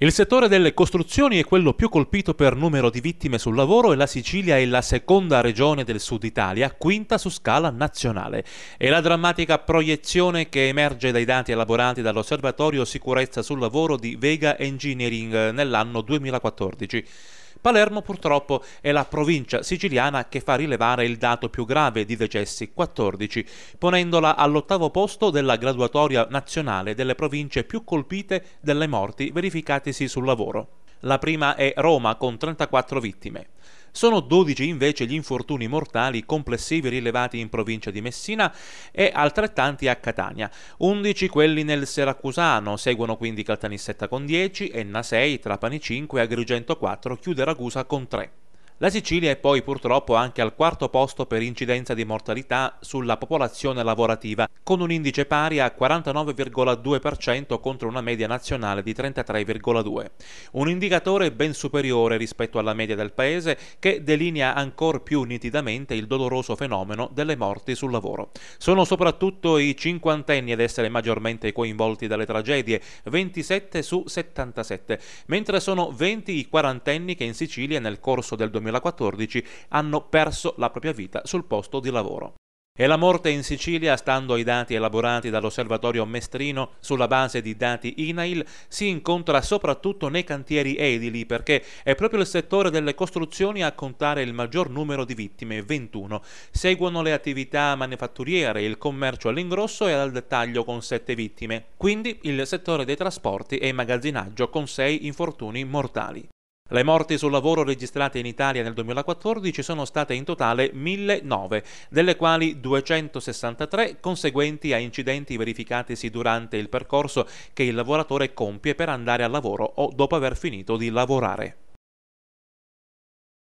Il settore delle costruzioni è quello più colpito per numero di vittime sul lavoro e la Sicilia è la seconda regione del sud Italia, quinta su scala nazionale. È la drammatica proiezione che emerge dai dati elaborati dall'Osservatorio Sicurezza sul Lavoro di Vega Engineering nell'anno 2014. Palermo purtroppo è la provincia siciliana che fa rilevare il dato più grave di decessi, 14, ponendola all'ottavo posto della graduatoria nazionale delle province più colpite dalle morti verificatesi sul lavoro. La prima è Roma con 34 vittime. Sono 12 invece gli infortuni mortali complessivi rilevati in provincia di Messina e altrettanti a Catania. 11 quelli nel Seracusano, seguono quindi Caltanissetta con 10, Enna 6, Trapani 5, Agrigento 4, chiude Ragusa con 3. La Sicilia è poi purtroppo anche al quarto posto per incidenza di mortalità sulla popolazione lavorativa, con un indice pari a 49,2% contro una media nazionale di 33,2%. Un indicatore ben superiore rispetto alla media del Paese che delinea ancor più nitidamente il doloroso fenomeno delle morti sul lavoro. Sono soprattutto i cinquantenni ad essere maggiormente coinvolti dalle tragedie, 27 su 77, mentre sono 20 i quarantenni che in Sicilia nel corso del 2020 2014 hanno perso la propria vita sul posto di lavoro. E la morte in Sicilia, stando ai dati elaborati dall'osservatorio Mestrino sulla base di dati INAIL, si incontra soprattutto nei cantieri edili perché è proprio il settore delle costruzioni a contare il maggior numero di vittime, 21. Seguono le attività manifatturiere, il commercio all'ingrosso e al dettaglio con 7 vittime. Quindi il settore dei trasporti e magazzinaggio con 6 infortuni mortali. Le morti sul lavoro registrate in Italia nel 2014 sono state in totale 1009, delle quali 263 conseguenti a incidenti verificatisi durante il percorso che il lavoratore compie per andare al lavoro o dopo aver finito di lavorare.